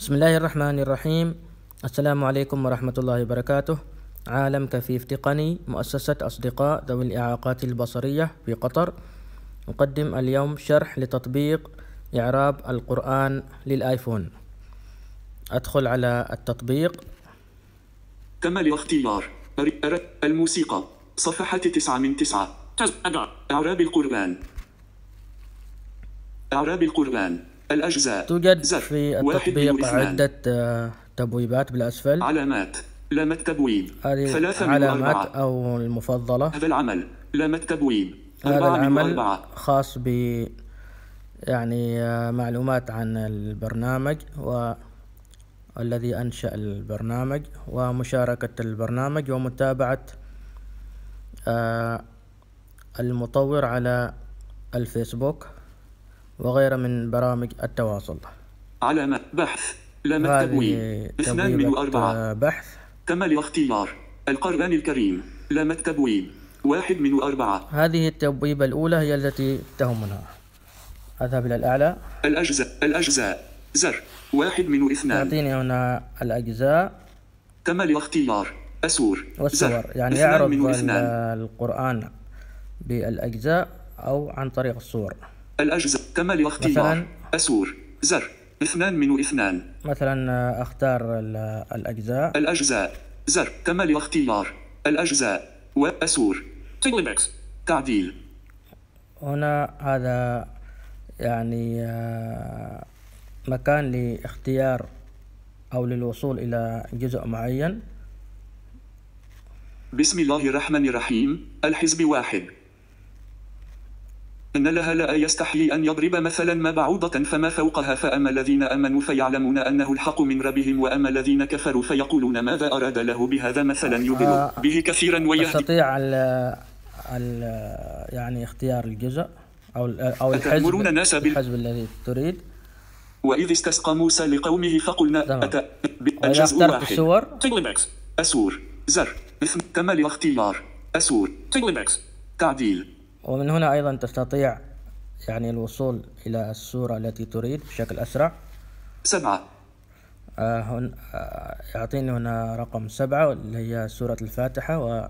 بسم الله الرحمن الرحيم السلام عليكم ورحمة الله وبركاته عالم كفيف تقني مؤسسة أصدقاء ذوي الإعاقات البصرية في قطر نقدم اليوم شرح لتطبيق إعراب القرآن للآيفون أدخل على التطبيق تم الاختيار الموسيقى صفحة تسعة من تسعة أعراب القرآن أعراب القرآن الأجزاء توجد في التطبيق عدة آه، تبويبات بالأسفل علامات لام التبويب ثلاثة علامات أو المفضلة هذا العمل لام التبويب هذا العمل خاص ب يعني آه، معلومات عن البرنامج و الذي أنشأ البرنامج ومشاركة البرنامج ومتابعة آه، المطور على الفيسبوك وغيرها من برامج التواصل علامة بحث لما التبويب اثنان من أربعة بحث تم الاختيار القرآن الكريم لما التبويب واحد من أربعة هذه التبويبة الأولى هي التي تهمنا أذهب إلى الأعلى الأجزاء الأجزاء زر واحد من اثنان أعطيني هنا الأجزاء تم الاختيار السور والسور يعني يعرض القرآن بالأجزاء أو عن طريق الصور الأجزاء لاختيار مثلاً أسور زر اثنان من اثنان مثلا آه، أختار آه، الأجزاء الأجزاء زر تم لاختيار الأجزاء وأسور تعديل هنا هذا يعني آه، مكان لاختيار أو للوصول إلى جزء معين بسم الله الرحمن الرحيم الحزب واحد أن لها لا يستحيي أن يضرب مثلا ما بعوضة فما فوقها فأما الذين أمنوا فيعلمون أنه الحق من ربهم وأما الذين كفروا فيقولون ماذا أراد له بهذا مثلا أه، يضل أه، به كثيرا ويهدي أستطيع الـ الـ يعني اختيار الجزء أو أو الحزب, الناس بال... الحزب الذي تريد وإذ استسقى موسى لقومه فقلنا أتى بالجزء واحد السور أسور زر اثم تمل اختيار أسور تعديل ومن هنا أيضا تستطيع يعني الوصول إلى الصورة التي تريد بشكل أسرع سبعة آه، هنا آه، يعطيني هنا رقم سبعة اللي هي سورة الفاتحة و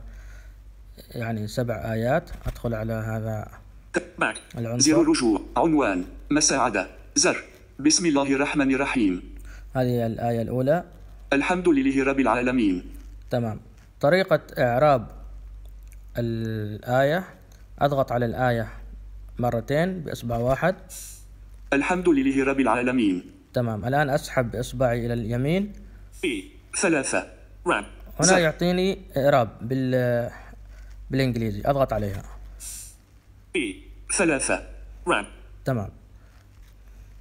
يعني سبع آيات أدخل على هذا العنصر زر رجوع عنوان مساعدة زر بسم الله الرحمن الرحيم هذه الآية الأولى الحمد لله رب العالمين تمام طريقة إعراب الآية أضغط على الآية مرتين بإصبع واحد الحمد لله رب العالمين تمام الآن أسحب بإصبعي إلى اليمين في ثلاثة رب هنا يعطيني إعراب بال بالإنجليزي أضغط عليها في ثلاثة رب تمام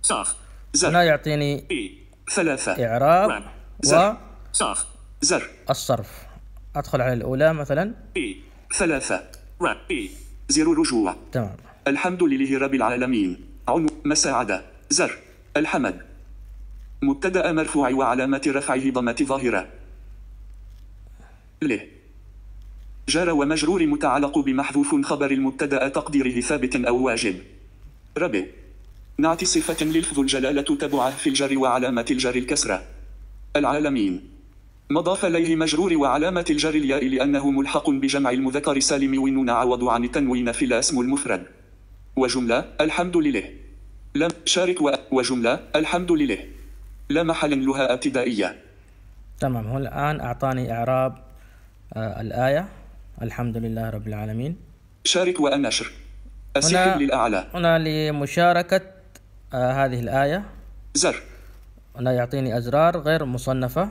صاف هنا يعطيني إيه. ثلاثة إعراب و صاف زر الصرف أدخل على الأولى مثلا إيه. ثلاثة رب إيه. زر رجوع تمام الحمد لله رب العالمين عنو مساعدة زر الحمد مبتدأ مرفوع وعلامة رفعه ضمة ظاهرة له جار ومجرور متعلق بمحذوف خبر المبتدأ تقديره ثابت أو واجب رب نعت صفة للفظ الجلالة تبعه في الجر وعلامة الجر الكسرة العالمين مضاف ليل مجرور وعلامة الجر الياء لأنه ملحق بجمع المذكر السالم ونون عوض عن التنوين في الاسم المفرد وجملة الحمد لله لم شارك و... وجملة الحمد لله لا محل لها ابتدائية تمام هو الآن أعطاني إعراب آه الآية الحمد لله رب العالمين شارك وأنشر السحر للأعلى هنا لمشاركة آه هذه الآية زر هنا يعطيني أزرار غير مصنفة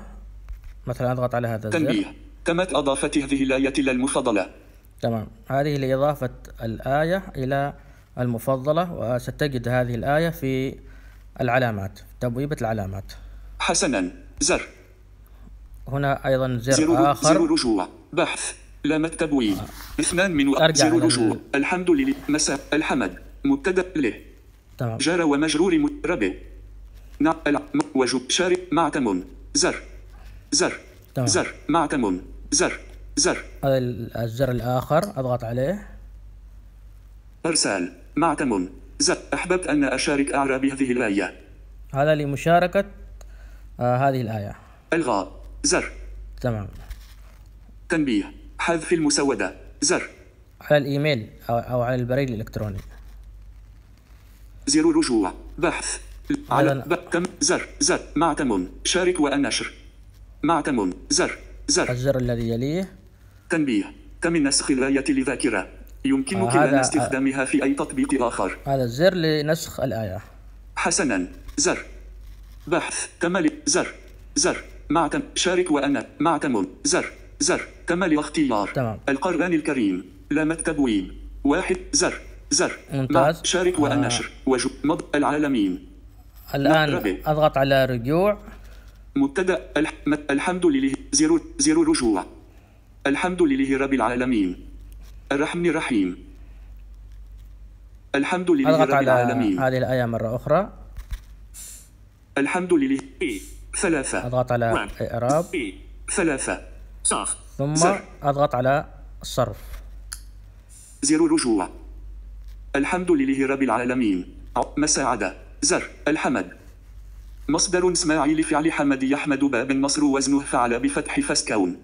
مثلا اضغط على هذا الزر تنبيه تمت اضافه هذه الايه الى المفضله تمام هذه لاضافه الايه الى المفضله وستجد هذه الايه في العلامات تبويبه العلامات حسنا زر هنا ايضا زر, زر اخر زر رجوع بحث لامة تبويب آه. اثنان من وقت زر رجوع الحمد لله مساء الحمد مبتدا له تمام جار ومجرور مربي نعم وجو شارب معتم زر زر تمام. زر معتم زر زر هذا الزر الآخر أضغط عليه إرسال معتم زر أحببت أن أشارك أعرى بهذه الآية هذا لمشاركة آه هذه الآية إلغاء زر تمام تنبيه حذف المسودة زر على الإيميل أو, أو على البريد الإلكتروني زر رجوع بحث على كم زر زر معتم شارك ونشر مع تمم زر زر الزر الذي يليه تنبيه تم نسخ الآية لذاكرة يمكنك آه لن آه، استخدامها في أي تطبيق آخر هذا الزر لنسخ الآية حسنا زر بحث تم زر زر مع تم شارك وأنا مع تمم زر زر تم اختيار تمام القرآن الكريم لام التبويب واحد زر زر ممتاز مع شارك آه. ونشر وجو مض العالمين الآن أضغط على رجوع مبتدا الحمد لله زيرو زيرو رجوع الحمد لله رب العالمين الرحمن الرحيم الحمد لله رب على العالمين هذه الآية مرة أخرى الحمد لله إيه، ثلاثة أضغط على إعراب إيه، ثلاثة صاف ثم أضغط على الصرف زيرو رجوع الحمد لله رب العالمين مساعدة زر الحمد مصدر اسماعي لفعل حمد يحمد باب النصر وزنه فعل بفتح فسكون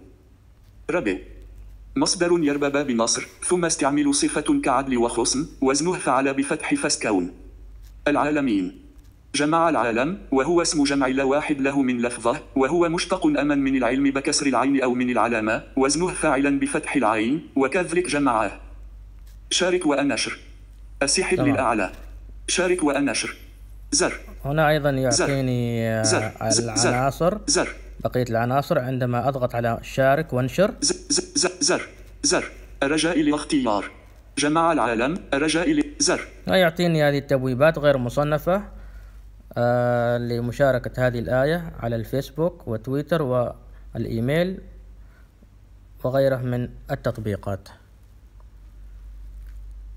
ربي مصدر يربى باب نصر ثم استعمل صفة كعدل وخصم وزنه فعل بفتح فسكون العالمين جمع العالم وهو اسم جمع لا واحد له من لفظة وهو مشتق أما من العلم بكسر العين أو من العلامة وزنه فاعلا بفتح العين وكذلك جمعه شارك وأنشر أسحب للأعلى شارك وأنشر زر هنا ايضا يعطيني آه، زر. زر. العناصر زر. بقيه العناصر عندما اضغط على شارك وانشر زر زر زر, الرجاء الاختيار جمع العالم الرجاء زر يعطيني هذه التبويبات غير مصنفه آه لمشاركة هذه الآية على الفيسبوك وتويتر والإيميل وغيره من التطبيقات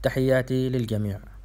تحياتي للجميع